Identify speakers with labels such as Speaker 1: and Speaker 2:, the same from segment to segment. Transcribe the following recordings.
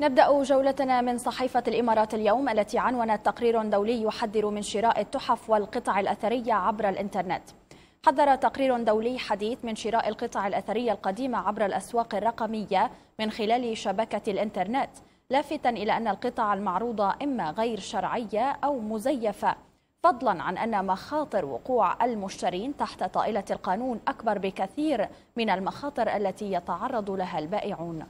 Speaker 1: نبدأ جولتنا من صحيفة الإمارات اليوم التي عنونت تقرير دولي يحذر من شراء التحف والقطع الأثرية عبر الإنترنت حذر تقرير دولي حديث من شراء القطع الأثرية القديمة عبر الأسواق الرقمية من خلال شبكة الإنترنت لافتا إلى أن القطع المعروضة إما غير شرعية أو مزيفة فضلا عن أن مخاطر وقوع المشترين تحت طائلة القانون أكبر بكثير من المخاطر التي يتعرض لها البائعون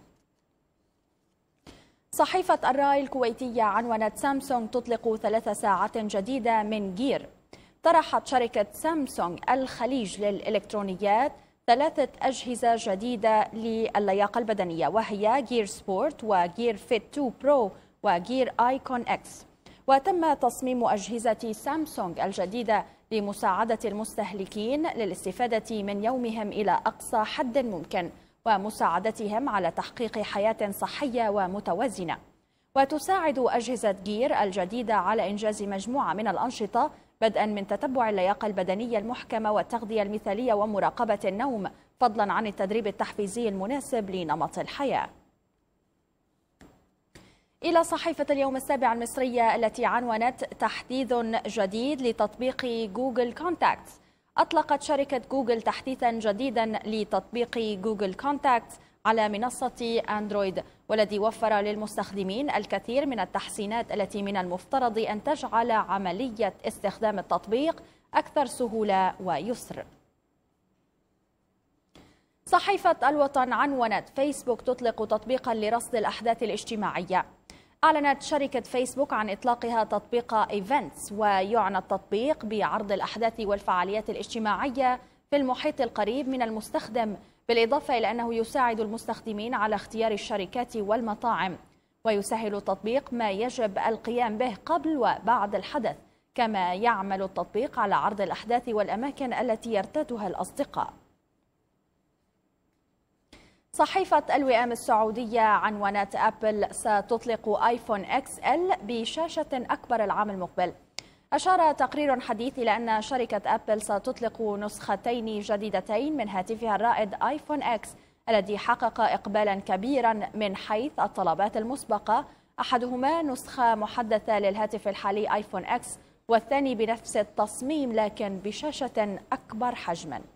Speaker 1: صحيفة الراي الكويتية عنونت سامسونج تطلق ثلاث ساعات جديدة من جير طرحت شركة سامسونج الخليج للإلكترونيات ثلاثة أجهزة جديدة للياقة البدنية وهي جير سبورت وجير فيت 2 برو وجير آيكون إكس وتم تصميم أجهزة سامسونج الجديدة لمساعدة المستهلكين للاستفادة من يومهم إلى أقصى حد ممكن ومساعدتهم على تحقيق حياة صحية ومتوازنة وتساعد أجهزة جير الجديدة على إنجاز مجموعة من الأنشطة بدءا من تتبع اللياقة البدنية المحكمة والتغذية المثالية ومراقبة النوم فضلا عن التدريب التحفيزي المناسب لنمط الحياة إلى صحيفة اليوم السابع المصرية التي عنونت تحديث جديد لتطبيق جوجل كونتاكت أطلقت شركة جوجل تحديثا جديدا لتطبيق جوجل كونتاكت على منصة أندرويد والذي وفر للمستخدمين الكثير من التحسينات التي من المفترض أن تجعل عملية استخدام التطبيق أكثر سهولة ويسر صحيفة الوطن عنونت فيسبوك تطلق تطبيقا لرصد الأحداث الاجتماعية أعلنت شركة فيسبوك عن إطلاقها تطبيق إيفنتس ويعنى التطبيق بعرض الأحداث والفعاليات الاجتماعية في المحيط القريب من المستخدم بالإضافة إلى أنه يساعد المستخدمين على اختيار الشركات والمطاعم ويسهل التطبيق ما يجب القيام به قبل وبعد الحدث كما يعمل التطبيق على عرض الأحداث والأماكن التي يرتادها الأصدقاء صحيفة الوئام السعودية عنوانات أبل ستطلق آيفون اكس ال بشاشة أكبر العام المقبل أشار تقرير حديث إلى أن شركة أبل ستطلق نسختين جديدتين من هاتفها الرائد آيفون اكس الذي حقق إقبالا كبيرا من حيث الطلبات المسبقة أحدهما نسخة محدثة للهاتف الحالي آيفون اكس والثاني بنفس التصميم لكن بشاشة أكبر حجماً